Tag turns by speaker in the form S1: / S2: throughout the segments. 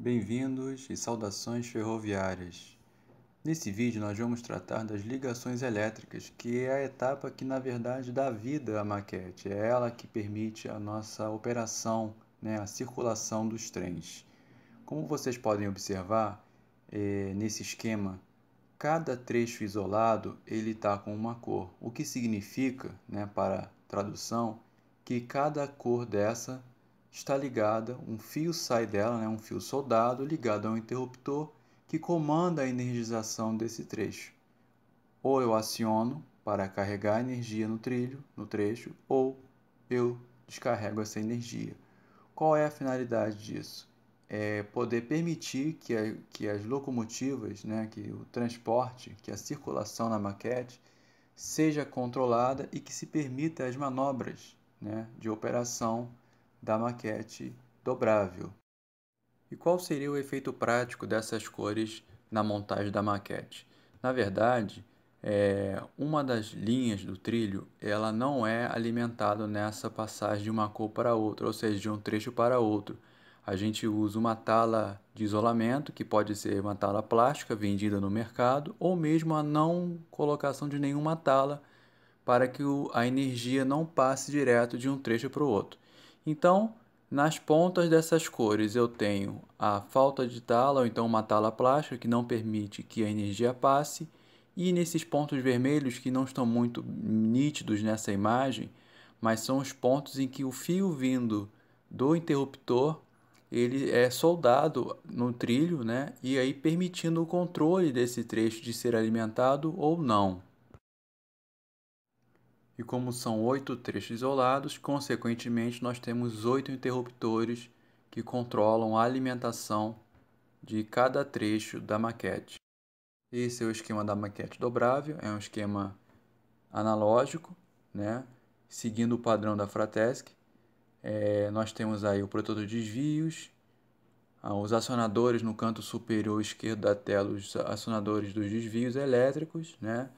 S1: Bem-vindos e saudações ferroviárias. Nesse vídeo nós vamos tratar das ligações elétricas, que é a etapa que na verdade dá vida à maquete, é ela que permite a nossa operação, né, a circulação dos trens. Como vocês podem observar é, nesse esquema, cada trecho isolado ele está com uma cor, o que significa, né, para tradução, que cada cor dessa está ligada, um fio sai dela, né, um fio soldado ligado a um interruptor que comanda a energização desse trecho. Ou eu aciono para carregar energia no trilho, no trecho, ou eu descarrego essa energia. Qual é a finalidade disso? É poder permitir que, a, que as locomotivas, né, que o transporte, que a circulação na maquete seja controlada e que se permita as manobras né, de operação da maquete dobrável. E qual seria o efeito prático dessas cores na montagem da maquete? Na verdade, é, uma das linhas do trilho ela não é alimentada nessa passagem de uma cor para outra, ou seja, de um trecho para outro. A gente usa uma tala de isolamento, que pode ser uma tala plástica vendida no mercado, ou mesmo a não colocação de nenhuma tala, para que a energia não passe direto de um trecho para o outro. Então, nas pontas dessas cores eu tenho a falta de tala, ou então uma tala plástica que não permite que a energia passe, e nesses pontos vermelhos que não estão muito nítidos nessa imagem, mas são os pontos em que o fio vindo do interruptor ele é soldado no trilho, né? E aí permitindo o controle desse trecho de ser alimentado ou não. E como são oito trechos isolados, consequentemente nós temos oito interruptores que controlam a alimentação de cada trecho da maquete. Esse é o esquema da maquete dobrável, é um esquema analógico, né? seguindo o padrão da Fratesc. É, nós temos aí o protetor de desvios, ah, os acionadores no canto superior esquerdo da tela, os acionadores dos desvios elétricos, né?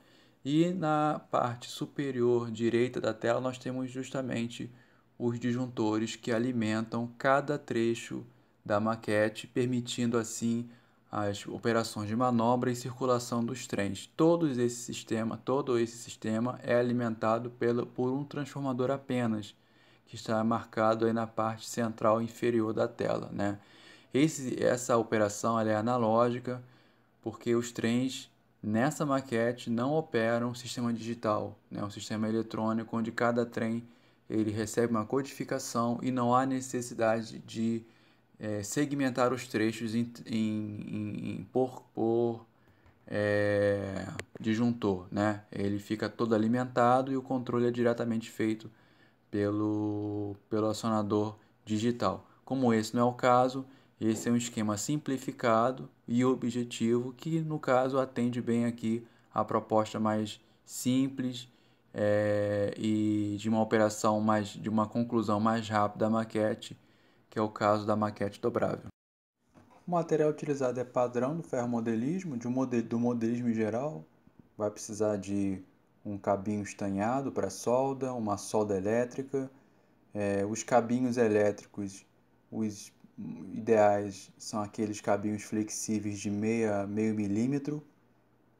S1: E na parte superior direita da tela nós temos justamente os disjuntores que alimentam cada trecho da maquete, permitindo assim as operações de manobra e circulação dos trens. Todo esse sistema, todo esse sistema é alimentado pelo, por um transformador apenas, que está marcado aí na parte central inferior da tela, né? Esse, essa operação é analógica, porque os trens Nessa maquete não opera um sistema digital, né, um sistema eletrônico onde cada trem ele recebe uma codificação e não há necessidade de é, segmentar os trechos em, em, em por, por é, disjuntor, né? Ele fica todo alimentado e o controle é diretamente feito pelo, pelo acionador digital. Como esse não é o caso, esse é um esquema simplificado e objetivo que, no caso, atende bem aqui a proposta mais simples é, e de uma operação mais, de uma conclusão mais rápida da maquete, que é o caso da maquete dobrável. O material utilizado é padrão do ferromodelismo, de um do modelismo em geral. Vai precisar de um cabinho estanhado para solda, uma solda elétrica. É, os cabinhos elétricos, os ideais são aqueles cabinhos flexíveis de meia, meio milímetro,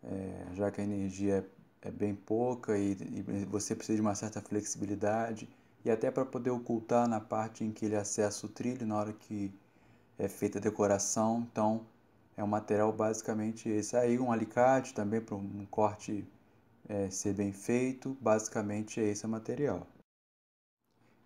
S1: é, já que a energia é, é bem pouca e, e, você precisa de uma certa flexibilidade e até para poder ocultar na parte em que ele acessa o trilho na hora que é feita a decoração. Então é um material basicamente esse. Aí um alicate também para um corte é, ser bem feito, basicamente é esse o material.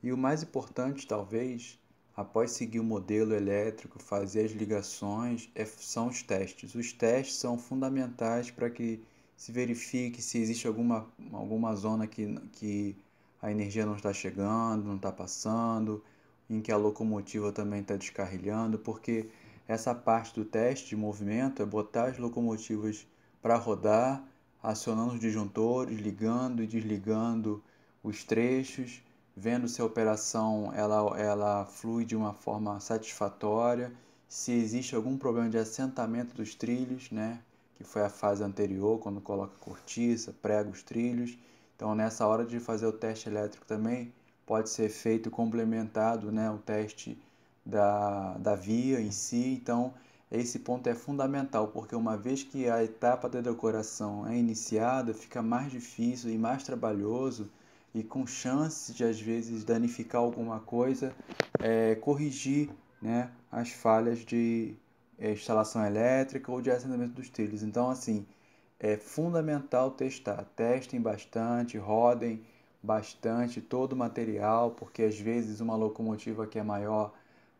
S1: E o mais importante talvez após seguir o modelo elétrico, fazer as ligações, é, são os testes. Os testes são fundamentais para que se verifique se existe alguma, alguma zona que, que a energia não está chegando, não está passando, em que a locomotiva também está descarrilhando, porque essa parte do teste de movimento é botar as locomotivas para rodar, acionando os disjuntores, ligando e desligando os trechos vendo se a operação ela, ela flui de uma forma satisfatória, se existe algum problema de assentamento dos trilhos, né? que foi a fase anterior, quando coloca cortiça, prega os trilhos. Então, nessa hora de fazer o teste elétrico também, pode ser feito complementado né, o teste da, da via em si. Então, esse ponto é fundamental, porque uma vez que a etapa da decoração é iniciada, fica mais difícil e mais trabalhoso e com chance de às vezes danificar alguma coisa, é, corrigir né, as falhas de é, instalação elétrica ou de assentamento dos trilhos. Então, assim, é fundamental testar. Testem bastante, rodem bastante todo o material, porque às vezes uma locomotiva que é maior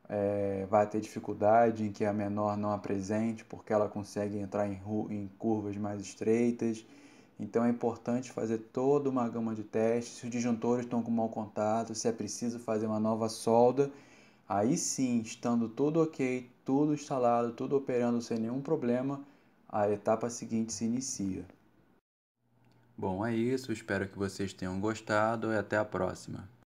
S1: é, vai ter dificuldade em que a menor não apresente, porque ela consegue entrar em, em curvas mais estreitas. Então é importante fazer toda uma gama de testes. Se os disjuntores estão com mau contato, se é preciso fazer uma nova solda, aí sim, estando tudo ok, tudo instalado, tudo operando sem nenhum problema, a etapa seguinte se inicia. Bom, é isso. Espero que vocês tenham gostado e até a próxima.